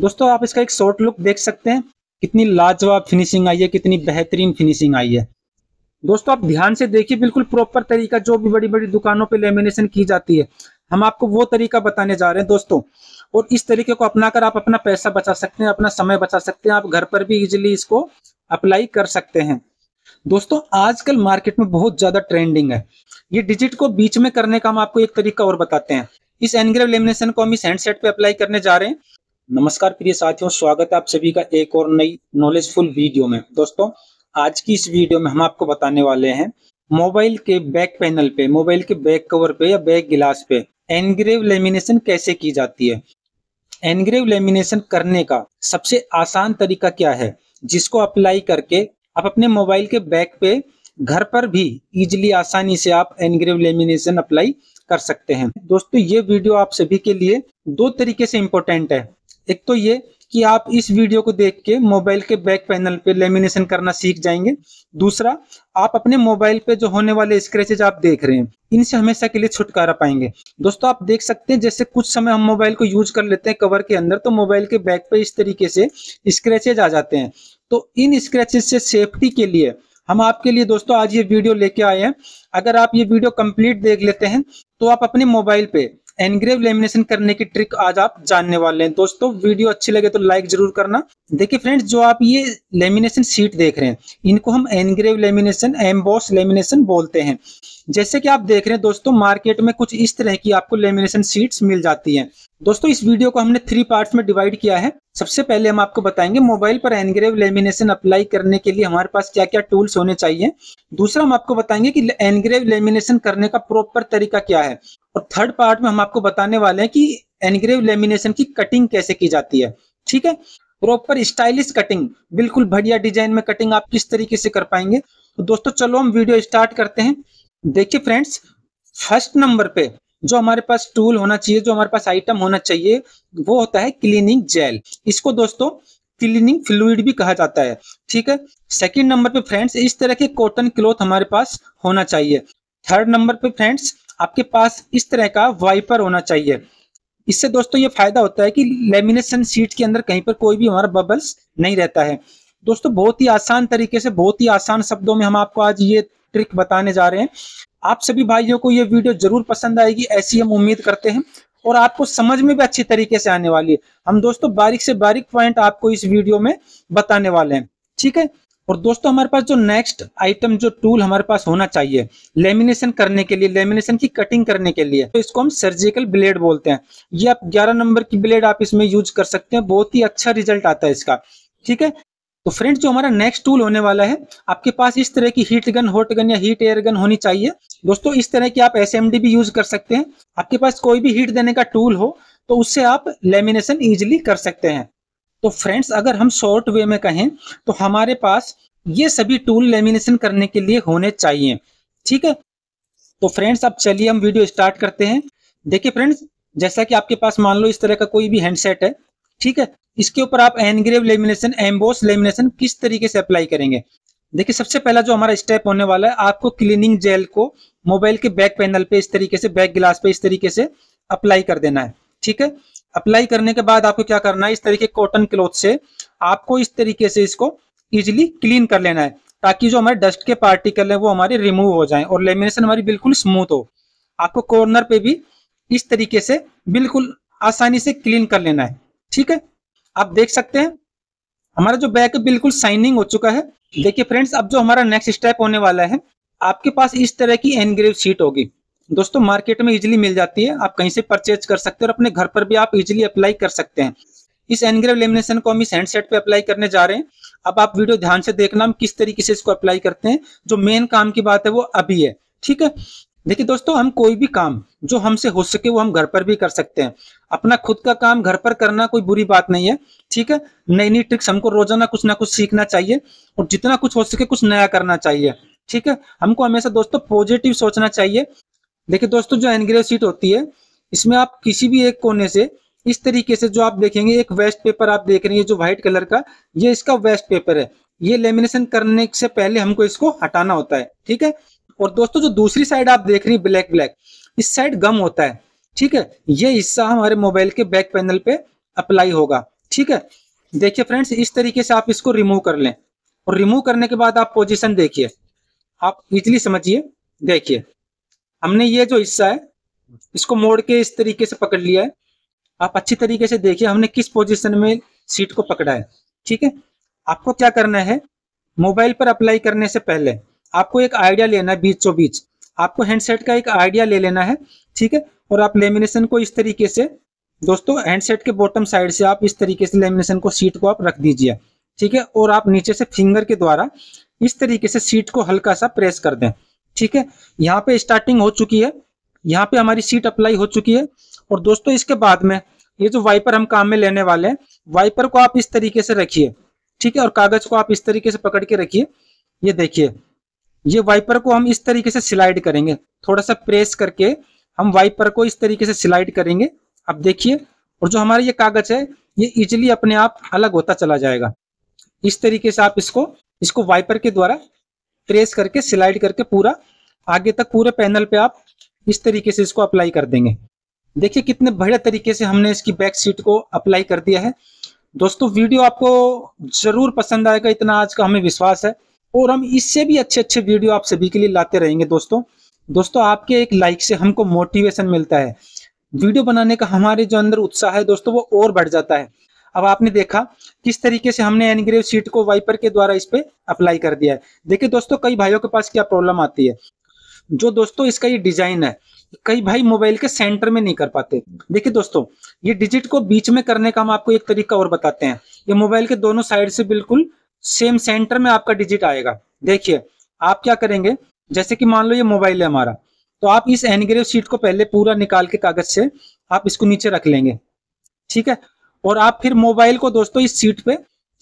दोस्तों आप इसका एक शॉर्ट लुक देख सकते हैं कितनी लाजवाब फिनिशिंग आई है कितनी बेहतरीन फिनिशिंग आई है दोस्तों आप ध्यान से देखिए बिल्कुल प्रॉपर तरीका जो भी बड़ी बड़ी दुकानों पे लेमिनेशन की जाती है हम आपको वो तरीका बताने जा रहे हैं दोस्तों और इस तरीके को अपनाकर आप अपना पैसा बचा सकते हैं अपना समय बचा सकते हैं आप घर पर भी इजिली इसको अप्लाई कर सकते हैं दोस्तों आजकल मार्केट में बहुत ज्यादा ट्रेंडिंग है ये डिजिट को बीच में करने का हम आपको एक तरीका और बताते हैं इस एनग्रेव लेमिनेशन को हम इस हैंडसेट पे अप्लाई करने जा रहे हैं नमस्कार प्रिय साथियों स्वागत है आप सभी का एक और नई नॉलेजफुल वीडियो में दोस्तों आज की इस वीडियो में हम आपको बताने वाले हैं मोबाइल के बैक पैनल पे मोबाइल के बैक कवर पे या बैक गिलास पे एनग्रेव लेमिनेशन कैसे की जाती है एनग्रेव लेमिनेशन करने का सबसे आसान तरीका क्या है जिसको अप्लाई करके आप अपने मोबाइल के बैक पे घर पर भी इजिली आसानी से आप एनग्रेव लेमिनेशन अप्लाई कर सकते हैं दोस्तों ये वीडियो आप सभी के लिए दो तरीके से इम्पोर्टेंट है एक तो ये कि आप इस वीडियो को देख के मोबाइल के बैक पैनल पे लेमिनेशन करना सीख जाएंगे दूसरा आप अपने मोबाइल पे जो होने वाले स्क्रेचेज आप देख रहे हैं इनसे हमेशा के लिए छुटकारा पाएंगे दोस्तों आप देख सकते हैं जैसे कुछ समय हम मोबाइल को यूज कर लेते हैं कवर के अंदर तो मोबाइल के बैक पे इस तरीके से स्क्रेचेज आ जाते हैं तो इन स्क्रेचेज से सेफ्टी के लिए हम आपके लिए दोस्तों आज ये वीडियो लेके आए हैं अगर आप ये वीडियो कंप्लीट देख लेते हैं तो आप अपने मोबाइल पे एनग्रेव लेमिनेशन करने की ट्रिक आज आप जानने वाले हैं दोस्तों वीडियो अच्छी लगे तो लाइक जरूर करना देखिए फ्रेंड्स जो आप ये लेमिनेशन शीट देख रहे हैं इनको हम एनग्रेव लेमिनेशन एम्बॉस लेमिनेशन बोलते हैं जैसे कि आप देख रहे हैं दोस्तों मार्केट में कुछ इस तरह की आपको लेमिनेशन सीट्स मिल जाती हैं दोस्तों इस वीडियो को हमने थ्री पार्ट्स में डिवाइड किया है सबसे पहले हम आपको बताएंगे मोबाइल पर एनग्रेव लेमिनेशन अप्लाई करने के लिए हमारे पास क्या क्या टूल्स होने चाहिए दूसरा हम आपको बताएंगे कि एनग्रेव लेमिनेशन करने का प्रॉपर तरीका क्या है और थर्ड पार्ट में हम आपको बताने वाले हैं कि एनग्रेव लेमिनेशन की कटिंग कैसे की जाती है ठीक है प्रॉपर स्टाइलिश कटिंग बिल्कुल बढ़िया डिजाइन में कटिंग आप किस तरीके से कर पाएंगे तो दोस्तों चलो हम वीडियो स्टार्ट करते हैं देखिए फ्रेंड्स फर्स्ट नंबर पे जो हमारे पास टूल होना चाहिए जो हमारे पास आइटम होना चाहिए वो होता है क्लीनिंग जेल इसको दोस्तों क्लीनिंग फ्लूड भी कहा जाता है ठीक है सेकंड नंबर पे फ्रेंड्स इस तरह के कॉटन क्लोथ हमारे पास होना चाहिए थर्ड नंबर पे फ्रेंड्स आपके पास इस तरह का वाइपर होना चाहिए इससे दोस्तों ये फायदा होता है कि लेमिनेशन सीट के अंदर कहीं पर कोई भी हमारा बबल्स नहीं रहता है दोस्तों बहुत ही आसान तरीके से बहुत ही आसान शब्दों में हम आपको आज ये ट्रिक बताने जा रहे हैं आप सभी भाइयों को ये वीडियो जरूर पसंद आएगी ऐसी हम उम्मीद करते हैं और आपको समझ में भी अच्छी तरीके से आने वाली है हम दोस्तों बारीक से बारीक पॉइंट आपको इस वीडियो में बताने वाले हैं ठीक है और दोस्तों हमारे पास जो नेक्स्ट आइटम जो टूल हमारे पास होना चाहिए लेमिनेशन करने के लिए लेमिनेशन की कटिंग करने के लिए तो इसको हम सर्जिकल ब्लेड बोलते हैं ये आप 11 नंबर की ब्लेड आप इसमें यूज कर सकते हैं बहुत ही अच्छा रिजल्ट आता है इसका ठीक है तो फ्रेंड जो हमारा नेक्स्ट टूल होने वाला है आपके पास इस तरह की हीट गन हॉट गन या हीट एयर गन होनी चाहिए दोस्तों इस तरह की आप एस भी यूज कर सकते हैं आपके पास कोई भी हीट देने का टूल हो तो उससे आप लेमिनेशन ईजिली कर सकते हैं तो फ्रेंड्स अगर हम शॉर्ट वे में कहें तो हमारे पास ये सभी टूल लेमिनेशन करने के लिए होने चाहिए ठीक है तो फ्रेंड्स अब चलिए हम वीडियो स्टार्ट करते हैं देखिए फ्रेंड्स जैसा कि आपके पास मान लो इस तरह का कोई भी हैंडसेट है ठीक है इसके ऊपर आप एनग्रेव लेमिनेशन एम्बोस लेमिनेशन किस तरीके से अप्लाई करेंगे देखिए सबसे पहला जो हमारा स्टेप होने वाला है आपको क्लीनिंग जेल को मोबाइल के बैक पैनल पे इस तरीके से बैक ग्लास पे इस तरीके से अप्लाई कर देना है ठीक है अप्लाई करने के बाद आपको क्या करना है इस तरीके कॉटन क्लॉथ से आपको इस तरीके से इसको इजिली क्लीन कर लेना है ताकि जो हमारे डस्ट के पार्टिकल है वो हमारे रिमूव हो जाए और लेमिनेशन हमारी बिल्कुल स्मूथ हो आपको कॉर्नर पे भी इस तरीके से बिल्कुल आसानी से क्लीन कर लेना है ठीक है आप देख सकते हैं हमारा जो बैग है बिल्कुल साइनिंग हो चुका है देखिए फ्रेंड्स अब जो हमारा नेक्स्ट स्टेप होने वाला है आपके पास इस तरह की एनग्रेव सीट होगी दोस्तों मार्केट में इजिली मिल जाती है आप कहीं से परचेज कर सकते हैं और अपने घर पर भी आप इजिली अप्लाई कर सकते हैं इस एनग्रेव लेमिनेशन को हम इस हैंडसेट पे अप्लाई करने जा रहे हैं अब आप वीडियो ध्यान से देखना हम किस तरीके से इसको अप्लाई करते हैं जो मेन काम की बात है वो अभी है ठीक है देखिए दोस्तों हम कोई भी काम जो हमसे हो सके वो हम घर पर भी कर सकते हैं अपना खुद का काम घर पर करना कोई बुरी बात नहीं है ठीक है नई नई ट्रिक्स हमको रोजाना कुछ ना कुछ सीखना चाहिए और जितना कुछ हो सके कुछ नया करना चाहिए ठीक है हमको हमेशा दोस्तों पॉजिटिव सोचना चाहिए देखिए दोस्तों जो एनग्रेव सीट होती है इसमें आप किसी भी एक कोने से इस तरीके से जो आप देखेंगे एक वेस्ट पेपर आप देख रहे हैं जो व्हाइट कलर का ये इसका वेस्ट पेपर है ये लेमिनेशन करने से पहले हमको इसको हटाना होता है ठीक है और दोस्तों जो दूसरी साइड आप देख रही हैं ब्लैक ब्लैक इस साइड गम होता है ठीक है ये हिस्सा हमारे मोबाइल के बैक पैनल पे अप्लाई होगा ठीक है देखिए फ्रेंड्स इस तरीके से आप इसको रिमूव कर लें और रिमूव करने के बाद आप पोजीशन देखिए आप इजली समझिए देखिए हमने ये जो हिस्सा है इसको मोड़ के इस तरीके से पकड़ लिया है आप अच्छी तरीके से देखिए हमने किस पोजिशन में सीट को पकड़ा है ठीक है आपको क्या करना है मोबाइल पर अप्लाई करने से पहले आपको एक आइडिया लेना है बीचों बीच आपको हैंडसेट का एक आइडिया ले लेना है ठीक है और आप लेमिनेशन को इस तरीके से दोस्तों हैंडसेट के बॉटम साइड से आप इस तरीके से लेमिनेशन को सीट को आप रख दीजिए ठीक है और आप नीचे से फिंगर के द्वारा इस तरीके से सीट को हल्का सा प्रेस कर दें ठीक है यहाँ पे स्टार्टिंग हो चुकी है यहाँ पे हमारी सीट अप्लाई हो चुकी है और दोस्तों इसके बाद में ये जो वाइपर हम काम में लेने वाले हैं वाइपर को आप इस तरीके से रखिए ठीक है और कागज को आप इस तरीके से पकड़ के रखिए ये देखिए ये वाइपर को हम इस तरीके से स्लाइड करेंगे थोड़ा सा प्रेस करके हम वाइपर को इस तरीके से स्लाइड करेंगे आप देखिए और जो हमारा ये कागज है ये इजिली अपने आप अलग होता चला जाएगा इस तरीके से आप इसको इसको वाइपर के द्वारा प्रेस करके स्लाइड करके पूरा आगे तक पूरे पैनल पे आप इस तरीके से इसको अप्लाई कर देंगे देखिए कितने बढ़िया तरीके से हमने इसकी बैक सीट को अप्लाई कर दिया है दोस्तों वीडियो आपको जरूर पसंद आएगा इतना आज का हमें विश्वास है और हम इससे भी अच्छे अच्छे वीडियो आप सभी के लिए लाते रहेंगे दोस्तों दोस्तों आपके एक लाइक से हमको मोटिवेशन मिलता है वीडियो बनाने का हमारे जो अंदर उत्साह है दोस्तों वो और बढ़ जाता है अब आपने देखा किस तरीके से हमने एनग्रेव सीट को वाइपर के द्वारा इस पर अप्लाई कर दिया है देखिए दोस्तों कई भाइयों के पास क्या प्रॉब्लम आती है जो दोस्तों इसका ये डिजाइन है कई भाई मोबाइल के सेंटर में नहीं कर पाते देखिए दोस्तों ये डिजिट को बीच में करने का हम आपको एक तरीका और बताते हैं ये मोबाइल के दोनों साइड से बिल्कुल सेम सेंटर में आपका डिजिट आएगा देखिए आप क्या करेंगे जैसे कि मान लो ये मोबाइल है हमारा तो आप इस एनग्रेव शीट को पहले पूरा निकाल के कागज से आप इसको नीचे रख लेंगे ठीक है और आप फिर मोबाइल को दोस्तों इस सीट पे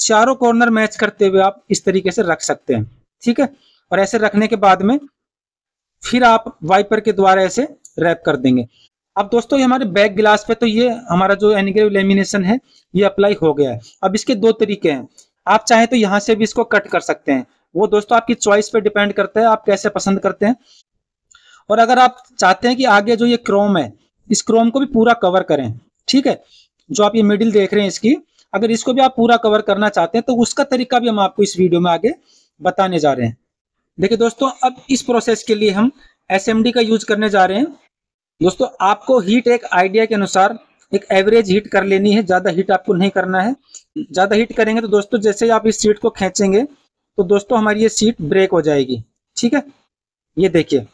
चारों कॉर्नर मैच करते हुए आप इस तरीके से रख सकते हैं ठीक है और ऐसे रखने के बाद में फिर आप वाइपर के द्वारा ऐसे रैप कर देंगे अब दोस्तों ये हमारे बैक ग्लास पे तो ये हमारा जो एनग्रेव लेमिनेशन है ये अप्लाई हो गया है अब इसके दो तरीके हैं आप चाहें तो यहां से भी इसको कट कर सकते हैं वो दोस्तों आपकी चॉइस पे डिपेंड करता है आप कैसे पसंद करते हैं और अगर आप चाहते हैं कि आगे जो ये क्रोम है इस क्रोम को भी पूरा कवर करें ठीक है जो आप ये मिडिल देख रहे हैं इसकी अगर इसको भी आप पूरा कवर करना चाहते हैं तो उसका तरीका भी हम आपको इस वीडियो में आगे बताने जा रहे हैं देखिए दोस्तों अब इस प्रोसेस के लिए हम एस का यूज करने जा रहे हैं दोस्तों आपको हीट एक आइडिया के अनुसार एक एवरेज हीट कर लेनी है ज़्यादा हीट आपको नहीं करना है ज़्यादा हीट करेंगे तो दोस्तों जैसे आप इस सीट को खींचेंगे तो दोस्तों हमारी ये सीट ब्रेक हो जाएगी ठीक है ये देखिए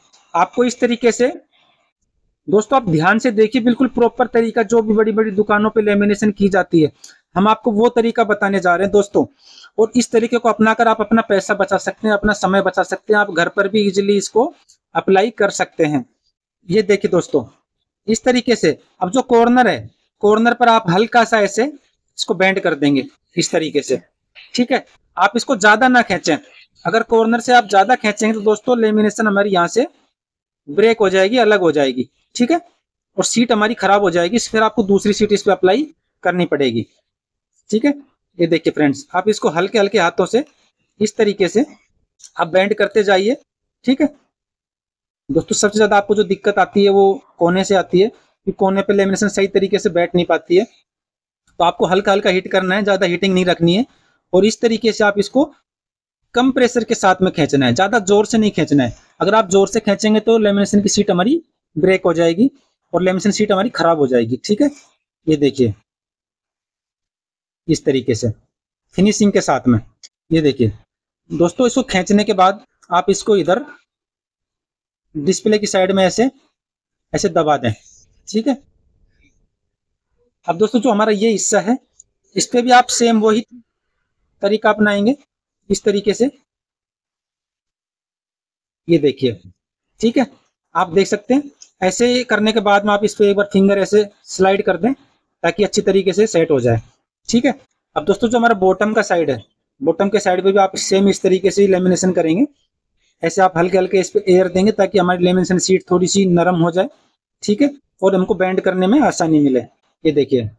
आपको इस तरीके से दोस्तों आप ध्यान से देखिए बिल्कुल प्रॉपर तरीका जो भी बड़ी बड़ी दुकानों पे लेमिनेशन की जाती है हम आपको वो तरीका बताने जा रहे हैं दोस्तों और इस तरीके को अपनाकर आप अपना पैसा बचा सकते हैं अपना समय बचा सकते हैं आप घर पर भी इजिली इसको अप्लाई कर सकते हैं ये देखिए दोस्तों इस तरीके से अब जो कॉर्नर है कॉर्नर पर आप हल्का सा ऐसे इसको बैंड कर देंगे इस तरीके से ठीक है आप इसको ज्यादा ना खेचे अगर कॉर्नर से आप ज्यादा खेचेंगे तो दोस्तों लेमिनेशन हमारी यहाँ से ब्रेक हो जाएगी अलग हो जाएगी ठीक है और सीट हमारी खराब हो जाएगी फिर आपको दूसरी सीट इस पर अप्लाई करनी पड़ेगी ठीक है ये देखिए फ्रेंड्स आप इसको हल्के हल्के हाथों से इस तरीके से आप बैंड करते जाइए ठीक है दोस्तों सबसे ज़्यादा आपको जो दिक्कत आती है वो कोने से आती है कि कोने पे लेमिनेशन सही तरीके से बैठ नहीं पाती है तो आपको हल्का हल्का हीट करना है ज़्यादा हीटिंग नहीं रखनी है और इस तरीके से आप इसको कम प्रेशर के साथ में खींचना है ज़्यादा जोर से नहीं खींचना है अगर आप जोर से खींचेंगे तो लेमिनेशन की सीट हमारी ब्रेक हो जाएगी और लेमिनेशन सीट हमारी ख़राब हो जाएगी ठीक है ये देखिए इस तरीके से फिनिशिंग के साथ में ये देखिए दोस्तों इसको खींचने के बाद आप इसको इधर डिस्प्ले की साइड में ऐसे ऐसे दबा दें ठीक है अब दोस्तों जो हमारा ये हिस्सा है इस पर भी आप सेम वही तरीका अपनाएंगे इस तरीके से ये देखिए ठीक है आप देख सकते हैं ऐसे करने के बाद में आप इस पर एक बार फिंगर ऐसे स्लाइड कर दें ताकि अच्छी तरीके से सेट हो जाए ठीक है अब दोस्तों जो हमारा बॉटम का साइड है बॉटम के साइड पे भी आप सेम इस तरीके से लेमिनेशन करेंगे ऐसे आप हल्के हल्के इस पर एयर देंगे ताकि हमारी लेमिनेशन सीट थोड़ी सी नरम हो जाए ठीक है और हमको बैंड करने में आसानी मिले ये देखिए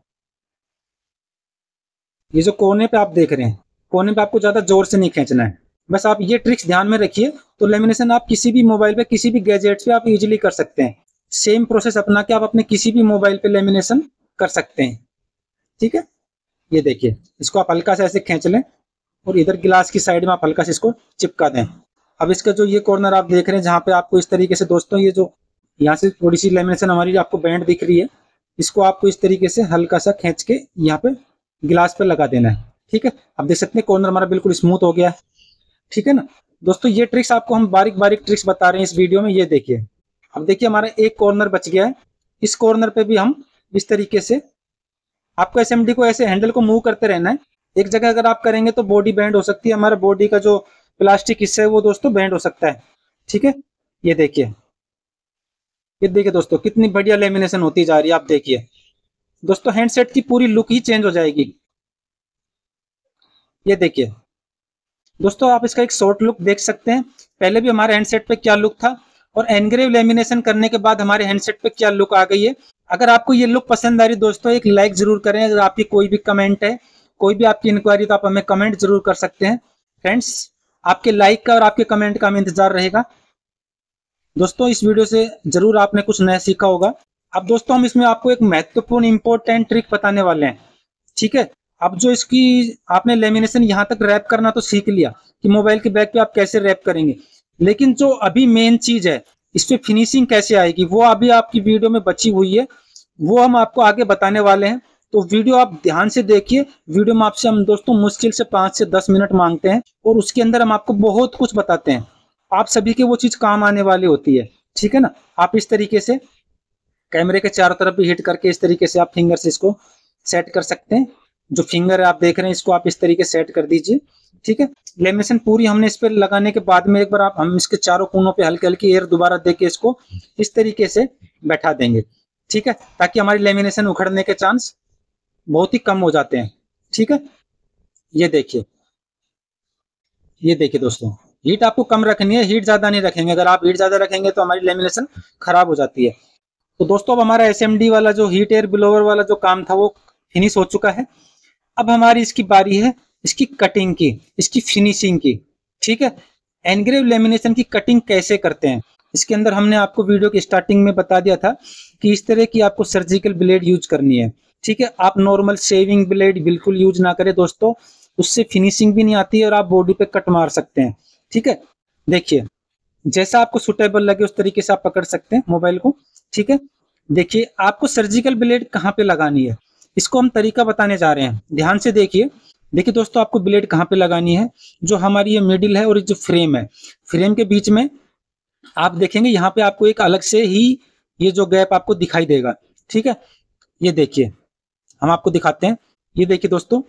ये जो कोने पे आप देख रहे हैं कोने पे आपको ज़्यादा जोर से नहीं खींचना है बस आप ये ट्रिक्स ध्यान में रखिए तो लेमिनेशन आप किसी भी मोबाइल पे किसी भी गैजेट्स पे आप इजीली कर सकते हैं सेम प्रोसेस अपना के आप अपने किसी भी मोबाइल पे लेमिनेशन कर सकते हैं ठीक है ये देखिए इसको आप हल्का सा ऐसे खींच लें और इधर गिलास की साइड में आप हल्का से इसको चिपका दें अब इसका जो ये कॉर्नर आप देख रहे हैं जहाँ पे आपको इस तरीके से दोस्तों ये जो यहाँ से थोड़ी सी लेमिनेशन हमारी आपको बैंड दिख रही है इसको आपको इस तरीके से हल्का सा खींच के यहाँ पे गिलास पे लगा देना है ठीक है आप देख सकते हैं कॉर्नर हमारा बिल्कुल स्मूथ हो गया है ठीक है ना दोस्तों ये ट्रिक्स आपको हम बारीक बारीक ट्रिक्स बता रहे हैं इस वीडियो में ये देखिए अब देखिए हमारा एक कॉर्नर बच गया है इस कॉर्नर पे भी हम इस तरीके से आपको एस को ऐसे हैंडल को मूव करते रहना है एक जगह अगर आप करेंगे तो बॉडी बैंड हो सकती है हमारा बॉडी का जो प्लास्टिक इससे वो दोस्तों बैंड हो सकता है ठीक है ये देखिए ये देखिए दोस्तों कितनी बढ़िया लेमिनेशन होती जा रही है आप देखिए दोस्तों हैंडसेट की पूरी लुक ही चेंज हो जाएगी ये देखिए दोस्तों आप इसका एक शॉर्ट लुक देख सकते हैं पहले भी हमारे हैंडसेट पे क्या लुक था और एनग्रेव लेमिनेशन करने के बाद हमारे हैंडसेट पे क्या लुक आ गई है अगर आपको ये लुक पसंद आ रही दोस्तों एक लाइक जरूर करें अगर आपकी कोई भी कमेंट है कोई भी आपकी इंक्वायरी तो आप हमें कमेंट जरूर कर सकते हैं फ्रेंड्स आपके लाइक का और आपके कमेंट का हमें इंतजार रहेगा दोस्तों इस वीडियो से जरूर आपने कुछ नया सीखा होगा अब दोस्तों हम इसमें आपको एक महत्वपूर्ण इंपॉर्टेंट ट्रिक बताने वाले हैं ठीक है अब जो इसकी आपने लेमिनेशन यहाँ तक रैप करना तो सीख लिया कि मोबाइल के बैग पे आप कैसे रैप करेंगे लेकिन जो अभी मेन चीज है इस पे फिनिशिंग कैसे आएगी वो अभी आपकी वीडियो में बची हुई है वो हम आपको आगे बताने वाले हैं तो वीडियो आप ध्यान से देखिए वीडियो में आपसे हम दोस्तों मुश्किल से पाँच से दस मिनट मांगते हैं और उसके अंदर हम आपको बहुत कुछ बताते हैं आप सभी के वो चीज़ काम आने वाली होती है ठीक है ना आप इस तरीके से कैमरे के चारों तरफ भी हिट करके इस तरीके से आप फिंगर से इसको सेट कर सकते हैं जो फिंगर है आप देख रहे हैं इसको आप इस तरीके सेट कर दीजिए ठीक है लेमिनेशन पूरी हमने इस पर लगाने के बाद में एक बार आप हम इसके चारों कोनों पे हल्की हल्की एयर दोबारा देके इसको इस तरीके से बैठा देंगे ठीक है ताकि हमारी लेमिनेशन उखड़ने के चांस बहुत ही कम हो जाते हैं ठीक है ये देखिए ये देखिए दोस्तों हीट आपको कम रखनी है हीट ज्यादा नहीं रखेंगे अगर आप हीट ज्यादा रखेंगे तो हमारी लेमिनेशन खराब हो जाती है तो दोस्तों अब हमारा एस वाला जो हीट एयर ब्लोवर वाला जो काम था वो फिनिश हो चुका है अब हमारी इसकी बारी है इसकी कटिंग की इसकी फिनिशिंग की ठीक है एनग्रेव लेमिनेशन की कटिंग कैसे करते हैं इसके अंदर हमने आपको वीडियो की स्टार्टिंग में बता दिया था कि इस तरह की आपको सर्जिकल ब्लेड यूज करनी है ठीक है आप नॉर्मल शेविंग ब्लेड बिल्कुल यूज ना करें दोस्तों उससे फिनिशिंग भी नहीं आती है और आप बॉडी पे कट मार सकते हैं ठीक है देखिए जैसा आपको सुटेबल लगे उस तरीके से आप पकड़ सकते हैं मोबाइल को ठीक है देखिए आपको सर्जिकल ब्लेड कहाँ पे लगानी है इसको हम तरीका बताने जा रहे हैं ध्यान से देखिए देखिए दोस्तों आपको ब्लेड कहाँ पे लगानी है जो हमारी ये मिडिल है और जो फ्रेम है फ्रेम के बीच में आप देखेंगे यहाँ पे आपको एक अलग से ही ये जो गैप आपको दिखाई देगा ठीक है ये देखिए हम आपको दिखाते हैं ये देखिए दोस्तों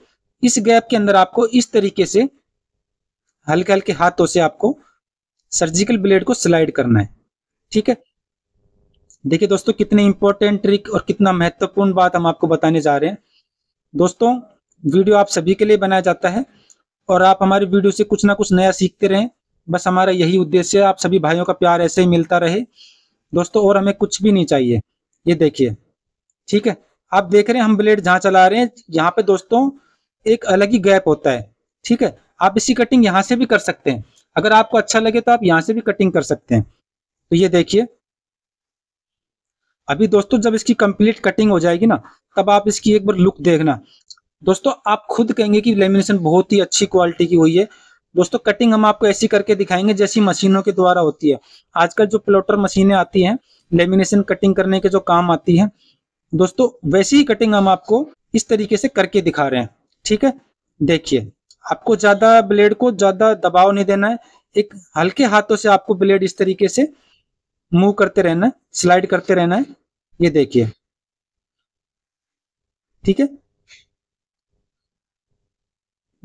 इस गैप के अंदर आपको इस तरीके से हल्के हल्के हाथों से आपको सर्जिकल ब्लेड को स्लाइड करना है ठीक है देखिए दोस्तों कितने इंपॉर्टेंट ट्रिक और कितना महत्वपूर्ण बात हम आपको बताने जा रहे हैं दोस्तों वीडियो आप सभी के लिए बनाया जाता है और आप हमारे वीडियो से कुछ ना कुछ नया सीखते रहें बस हमारा यही उद्देश्य है आप सभी भाइयों का प्यार ऐसे ही मिलता रहे दोस्तों और हमें कुछ भी नहीं चाहिए ये देखिए ठीक है आप देख रहे हैं हम ब्लेड जहां चला रहे हैं यहाँ पे दोस्तों एक अलग ही गैप होता है ठीक है आप इसकी कटिंग यहां से भी कर सकते हैं अगर आपको अच्छा लगे तो आप यहाँ से भी कटिंग कर सकते हैं तो ये देखिए अभी दोस्तों जब इसकी कंप्लीट कटिंग हो जाएगी ना तब आप इसकी एक बार लुक देखना दोस्तों आप खुद कहेंगे कि लेमिनेशन बहुत ही अच्छी क्वालिटी की हुई है दोस्तों कटिंग हम आपको ऐसी करके दिखाएंगे जैसी मशीनों के द्वारा होती है आजकल जो प्लोटर मशीनें आती हैं लेमिनेशन कटिंग करने के जो काम आती है दोस्तों वैसी ही कटिंग हम आपको इस तरीके से करके दिखा रहे हैं ठीक है देखिए आपको ज्यादा ब्लेड को ज्यादा दबाव नहीं देना है एक हल्के हाथों से आपको ब्लेड इस तरीके से मूव करते रहना है स्लाइड करते रहना है ये देखिए ठीक है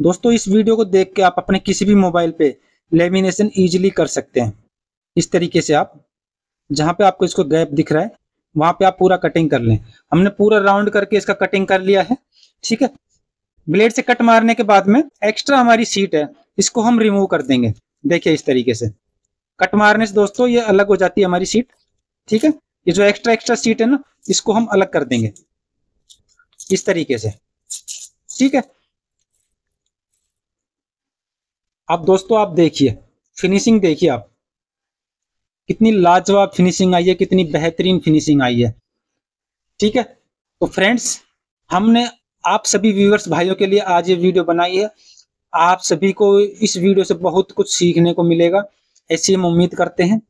दोस्तों इस वीडियो को देख के आप अपने किसी भी मोबाइल पे लेमिनेशन इजीली कर सकते हैं इस तरीके से आप जहां पे आपको इसको गैप दिख रहा है वहां पे आप पूरा कटिंग कर लें हमने पूरा राउंड करके इसका कटिंग कर लिया है ठीक है ब्लेड से कट मारने के बाद में एक्स्ट्रा हमारी सीट है इसको हम रिमूव कर देंगे देखिए इस तरीके से कट मारने से दोस्तों ये अलग हो जाती है हमारी सीट ठीक है ये जो एक्स्ट्रा एक्स्ट्रा सीट है ना इसको हम अलग कर देंगे इस तरीके से ठीक है अब दोस्तों आप देखिए फिनिशिंग देखिए आप कितनी लाजवाब फिनिशिंग आई है कितनी बेहतरीन फिनिशिंग आई है ठीक है तो फ्रेंड्स हमने आप सभी व्यूवर्स भाइयों के लिए आज ये वीडियो बनाई है आप सभी को इस वीडियो से बहुत कुछ सीखने को मिलेगा ऐसी हम उम्मीद करते हैं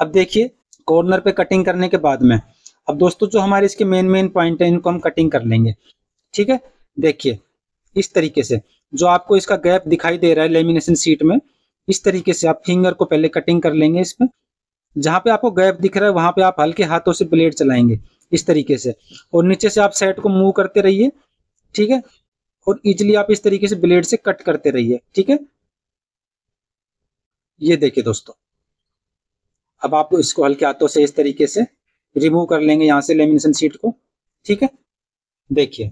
अब देखिए कॉर्नर पे कटिंग करने के बाद में अब दोस्तों जो हमारे इसके मेन मेन पॉइंट है इनको हम कटिंग कर लेंगे ठीक है देखिए इस तरीके से जो आपको इसका गैप दिखाई दे रहा है लेमिनेशन सीट में इस तरीके से आप फिंगर को पहले कटिंग कर लेंगे इसमें जहाँ पे आपको गैप दिख रहा है वहाँ पे आप हल्के हाथों से ब्लेड चलाएंगे इस तरीके से और नीचे से आप सेट को मूव करते रहिए ठीक है और इजिली आप इस तरीके से ब्लेड से कट करते रहिए ठीक है ये देखिए दोस्तों अब आप इसको हल्के हाथों से इस तरीके से रिमूव कर लेंगे यहाँ से लेमिनेशन सीट को ठीक है देखिए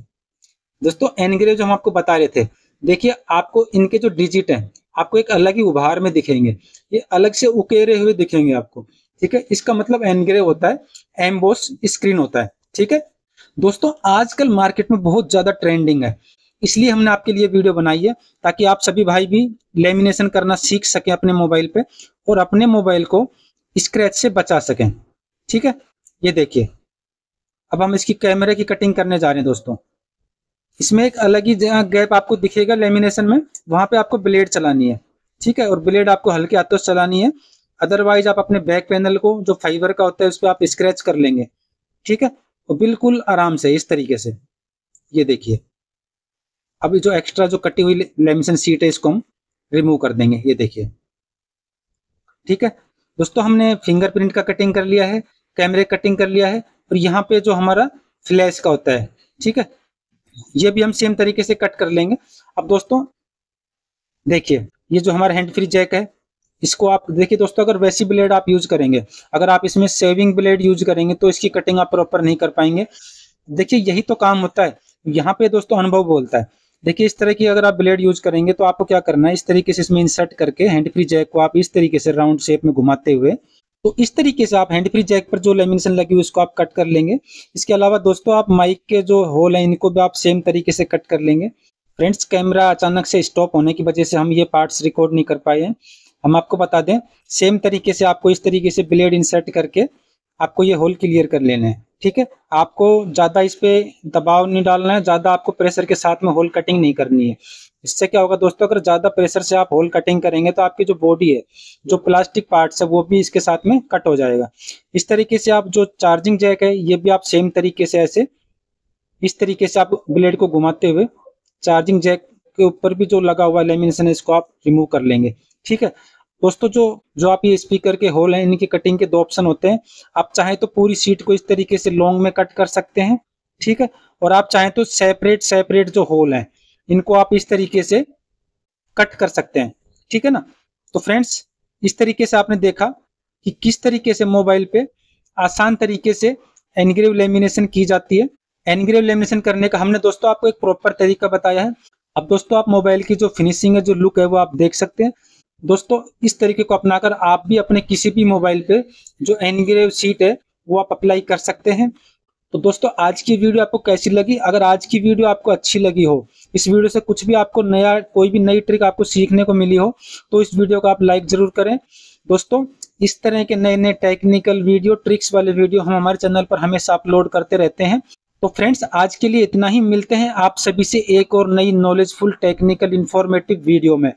दोस्तों एनग्रेव जो हम आपको बता रहे थे देखिए आपको इनके जो डिजिट है आपको एक अलग ही उभार में दिखेंगे ये अलग से उकेरे हुए दिखेंगे आपको ठीक है इसका मतलब एनग्रे होता है एम्बोस स्क्रीन होता है ठीक है दोस्तों आजकल मार्केट में बहुत ज्यादा ट्रेंडिंग है इसलिए हमने आपके लिए वीडियो बनाई है ताकि आप सभी भाई भी लेमिनेशन करना सीख सकें अपने मोबाइल पे और अपने मोबाइल को स्क्रैच से बचा सकें ठीक है ये देखिए अब हम इसकी कैमरे की कटिंग करने जा रहे हैं दोस्तों इसमें एक अलग ही गैप आपको दिखेगा लेमिनेशन में वहां पे आपको ब्लेड चलानी है ठीक है और ब्लेड आपको हल्के हाथों से चलानी है अदरवाइज आप अपने बैक पैनल को जो फाइबर का होता है उस पर आप स्क्रेच कर लेंगे ठीक है और बिल्कुल आराम से इस तरीके से ये देखिए अभी जो एक्स्ट्रा जो कटी हुई लेमिनेशन सीट है इसको हम रिमूव कर देंगे ये देखिए ठीक है दोस्तों हमने फिंगरप्रिंट का कटिंग कर लिया है कैमरे कटिंग कर लिया है और यहाँ पे जो हमारा फ्लैश का होता है ठीक है ये भी हम सेम तरीके से कट कर लेंगे अब दोस्तों देखिए ये जो हमारा हैंड फ्री जैक है इसको आप देखिए दोस्तों अगर वैसी ब्लेड आप यूज करेंगे अगर आप इसमें सेविंग ब्लेड यूज करेंगे तो इसकी कटिंग आप प्रॉपर नहीं कर पाएंगे देखिए यही तो काम होता है यहाँ पे दोस्तों अनुभव बोलता है देखिए इस तरह की अगर आप ब्लेड यूज करेंगे तो आपको क्या करना है इस तरीके से इसमें इंसर्ट करके हैंड फ्री जैक को आप इस तरीके से राउंड शेप में घुमाते हुए तो इस तरीके से आप हैंड फ्री जैक पर जो लेमिनेशन लगी हुई उसको आप कट कर लेंगे इसके अलावा दोस्तों आप माइक के जो होल है इनको भी आप सेम तरीके से कट कर लेंगे फ्रेंड्स कैमरा अचानक से स्टॉप होने की वजह से हम ये पार्ट्स रिकॉर्ड नहीं कर पाए हैं हम आपको बता दें सेम तरीके से आपको इस तरीके से ब्लेड इंसर्ट करके आपको ये होल क्लियर कर लेना है ठीक है आपको ज़्यादा इस पे दबाव नहीं डालना है ज़्यादा आपको प्रेशर के साथ में होल कटिंग नहीं करनी है इससे क्या होगा दोस्तों अगर ज़्यादा प्रेशर से आप होल कटिंग करेंगे तो आपकी जो बॉडी है जो प्लास्टिक पार्ट है वो भी इसके साथ में कट हो जाएगा इस तरीके से आप जो चार्जिंग जैक है ये भी आप सेम तरीके से ऐसे इस तरीके से आप ब्लेड को घुमाते हुए चार्जिंग जैक के ऊपर भी जो लगा हुआ लेमिनेशन है इसको आप रिमूव कर लेंगे ठीक है दोस्तों जो जो आप ये स्पीकर के होल हैं इनकी कटिंग के दो ऑप्शन होते हैं आप चाहें तो पूरी सीट को इस तरीके से लॉन्ग में कट कर सकते हैं ठीक है और आप चाहें तो सेपरेट सेपरेट जो होल हैं इनको आप इस तरीके से कट कर सकते हैं ठीक है ना तो फ्रेंड्स इस तरीके से आपने देखा कि किस तरीके से मोबाइल पे आसान तरीके से एनग्रेव लेमिनेशन की जाती है एनग्रेव लेमिनेशन करने का हमने दोस्तों आपको एक प्रॉपर तरीका बताया है अब दोस्तों आप मोबाइल की जो फिनिशिंग है जो लुक है वो आप देख सकते हैं दोस्तों इस तरीके को अपनाकर आप भी अपने किसी भी मोबाइल पे जो एनग्रेव सीट है वो आप अप्लाई कर सकते हैं तो दोस्तों आज की वीडियो आपको कैसी लगी अगर आज की वीडियो आपको अच्छी लगी हो इस वीडियो से कुछ भी आपको नया कोई भी नई ट्रिक आपको सीखने को मिली हो तो इस वीडियो को आप लाइक जरूर करें दोस्तों इस तरह के नए नए टेक्निकल वीडियो ट्रिक्स वाले वीडियो हम हमारे चैनल पर हमेशा अपलोड करते रहते हैं तो फ्रेंड्स आज के लिए इतना ही मिलते हैं आप सभी से एक और नई नॉलेजफुल टेक्निकल इन्फॉर्मेटिव वीडियो में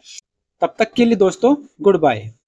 तब तक के लिए दोस्तों गुड बाय